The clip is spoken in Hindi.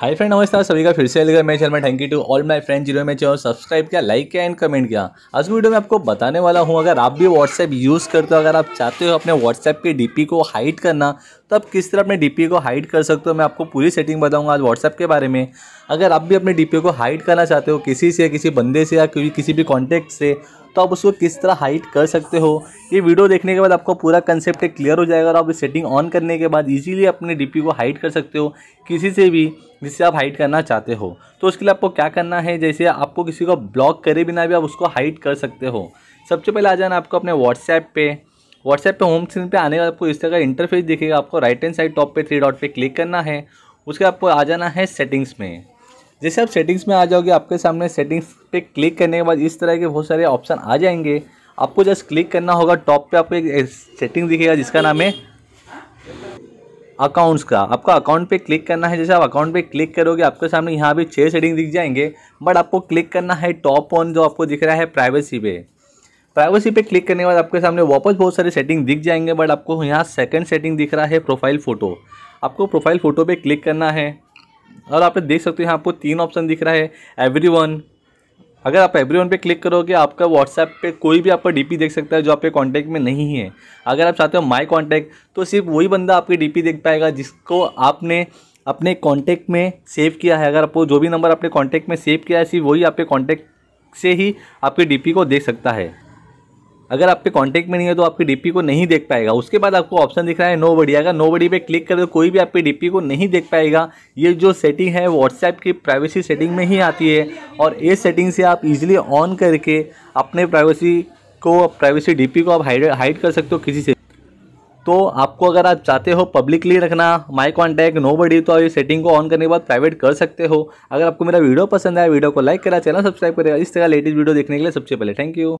हाय फ्रेंड नमस्कार सभी का फिर से लेकर मेरे चैनल में thank you to all my friend जिन्होंने मेरे चैनल सब्सक्राइब किया लाइक किया एंड कमेंट किया आज वीडियो में आपको बताने वाला हूं अगर आप भी व्हाट्सएप यूज़ करते हो अगर आप चाहते हो अपने व्हाट्सएप के डीपी को हाइड करना तो आप किस तरह अपने डीपी को हाइड कर सकते हो मैं आपको पूरी सेटिंग बताऊँगा आज व्हाट्सएप के बारे में अगर आप भी अपने डी को हाइड करना चाहते हो किसी से किसी बंदे से या किसी भी कॉन्टैक्ट से तो आप उसको किस तरह हाइट कर सकते हो ये वीडियो देखने के बाद आपको पूरा कंसेप्ट क्लियर हो जाएगा और आप इस सेटिंग ऑन करने के बाद इजीली अपने डीपी को हाइट कर सकते हो किसी से भी जिससे आप हाइट करना चाहते हो तो उसके लिए आपको क्या करना है जैसे आपको किसी को ब्लॉक करे बिना भी आप उसको हाइट कर सकते हो सबसे पहले आ जाना आपको अपने व्हाट्सएप पर व्हाट्सएप पर होम स्क्रीन पर आने के आपको इस तरह का इंटरफेस दिखेगा आपको राइट एंड साइड टॉप पर थ्री डॉट पर क्लिक करना है उसके आपको आ जाना है सेटिंग्स में जैसे आप सेटिंग्स में आ जाओगे आपके सामने सेटिंग्स पे क्लिक करने के बाद इस तरह के बहुत सारे ऑप्शन आ जाएंगे आपको जस्ट क्लिक करना होगा टॉप पे आपको एक सेटिंग दिखेगा जिसका नाम है अकाउंट्स का आपको अकाउंट पे क्लिक करना है जैसे आप अकाउंट पे क्लिक करोगे आपके सामने यहाँ भी छः सेटिंग दिख जाएंगे बट आपको क्लिक करना है टॉप ऑन जो आपको दिख रहा है प्राइवेसी पे प्राइवेसी पे क्लिक करने के बाद आपके सामने वापस बहुत सारे सेटिंग दिख जाएंगे बट आपको यहाँ सेकंड सेटिंग दिख रहा है प्रोफाइल फ़ोटो आपको प्रोफाइल फ़ोटो पे क्लिक करना है और आप देख सकते हो यहाँ आपको तीन ऑप्शन दिख रहा है एवरी वन अगर आप एवरी वन पर क्लिक करोगे आपका व्हाट्सएप पे कोई भी आपका डीपी देख सकता है जो आपके कांटेक्ट में नहीं है अगर आप चाहते हो माय कांटेक्ट तो सिर्फ वही बंदा आपके डीपी देख पाएगा जिसको आपने अपने कांटेक्ट में सेव किया है अगर आपको जो भी नंबर आपने कांटेक्ट में सेव किया है सिर्फ वही आपके कांटेक्ट से ही आपके डी को देख सकता है अगर आपके कॉन्टैक्ट में नहीं है तो आपकी डीपी को नहीं देख पाएगा उसके बाद आपको ऑप्शन दिख रहा है नो बडी अगर नो बडी पे क्लिक करें तो कोई भी आपकी डीपी को नहीं देख पाएगा ये जो सेटिंग है व्हाट्सएप की प्राइवेसी सेटिंग में ही आती है और ये सेटिंग से आप इजीली ऑन करके अपने प्राइवेसी को प्राइवेसी डीपी को आप हाइड हाइड कर सकते हो किसी से तो आपको अगर आप चाहते हो पब्लिकली रखना माई कॉन्टैक्ट नो बडी तो ये सेटिंग को ऑन करने के बाद प्राइवेट कर सकते हो अगर आपको मेरा वीडियो पसंद आया वीडियो को लाइक करा चैनल सब्सक्राइब करेगा इस तरह लेटेस्ट वीडियो देखने के लिए सबसे पहले थैंक यू